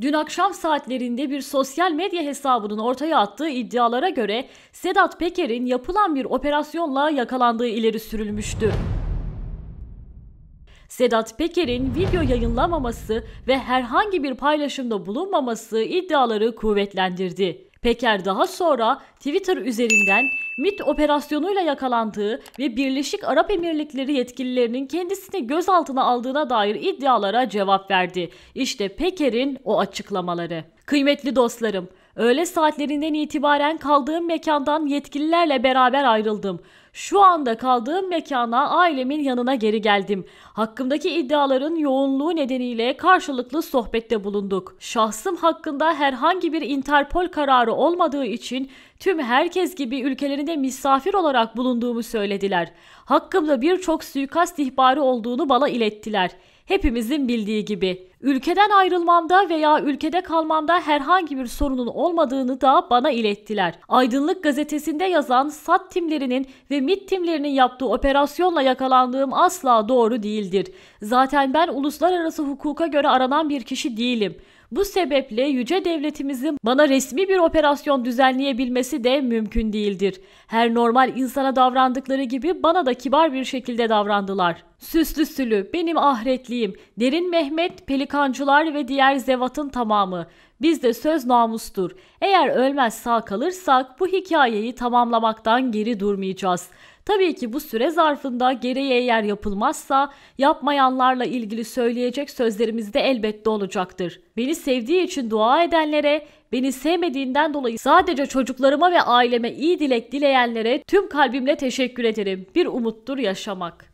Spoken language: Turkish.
Dün akşam saatlerinde bir sosyal medya hesabının ortaya attığı iddialara göre Sedat Peker'in yapılan bir operasyonla yakalandığı ileri sürülmüştü. Sedat Peker'in video yayınlamaması ve herhangi bir paylaşımda bulunmaması iddiaları kuvvetlendirdi. Peker daha sonra Twitter üzerinden MIT operasyonuyla yakalandığı ve Birleşik Arap Emirlikleri yetkililerinin kendisini gözaltına aldığına dair iddialara cevap verdi. İşte Peker'in o açıklamaları. Kıymetli dostlarım, Öğle saatlerinden itibaren kaldığım mekandan yetkililerle beraber ayrıldım. Şu anda kaldığım mekana ailemin yanına geri geldim. Hakkımdaki iddiaların yoğunluğu nedeniyle karşılıklı sohbette bulunduk. Şahsım hakkında herhangi bir Interpol kararı olmadığı için tüm herkes gibi ülkelerinde misafir olarak bulunduğumu söylediler. Hakkımda birçok suikast ihbarı olduğunu bana ilettiler. Hepimizin bildiği gibi. Ülkeden ayrılmamda veya ülkede kalmamda herhangi bir sorunun olmadığını olmadığını da bana ilettiler. Aydınlık gazetesinde yazan SAT timlerinin ve MIT timlerinin yaptığı operasyonla yakalandığım asla doğru değildir. Zaten ben uluslararası hukuka göre aranan bir kişi değilim. Bu sebeple yüce devletimizin bana resmi bir operasyon düzenleyebilmesi de mümkün değildir. Her normal insana davrandıkları gibi bana da kibar bir şekilde davrandılar. Süslü sülü, benim ahretliyim, Derin Mehmet, Pelikancılar ve diğer zevatın tamamı. Bizde söz namustur. Eğer ölmez sağ kalırsak bu hikayeyi tamamlamaktan geri durmayacağız. Tabii ki bu süre zarfında gereği eğer yapılmazsa yapmayanlarla ilgili söyleyecek sözlerimiz de elbette olacaktır. Beni sevdiği için dua edenlere, beni sevmediğinden dolayı sadece çocuklarıma ve aileme iyi dilek dileyenlere tüm kalbimle teşekkür ederim. Bir umuttur yaşamak.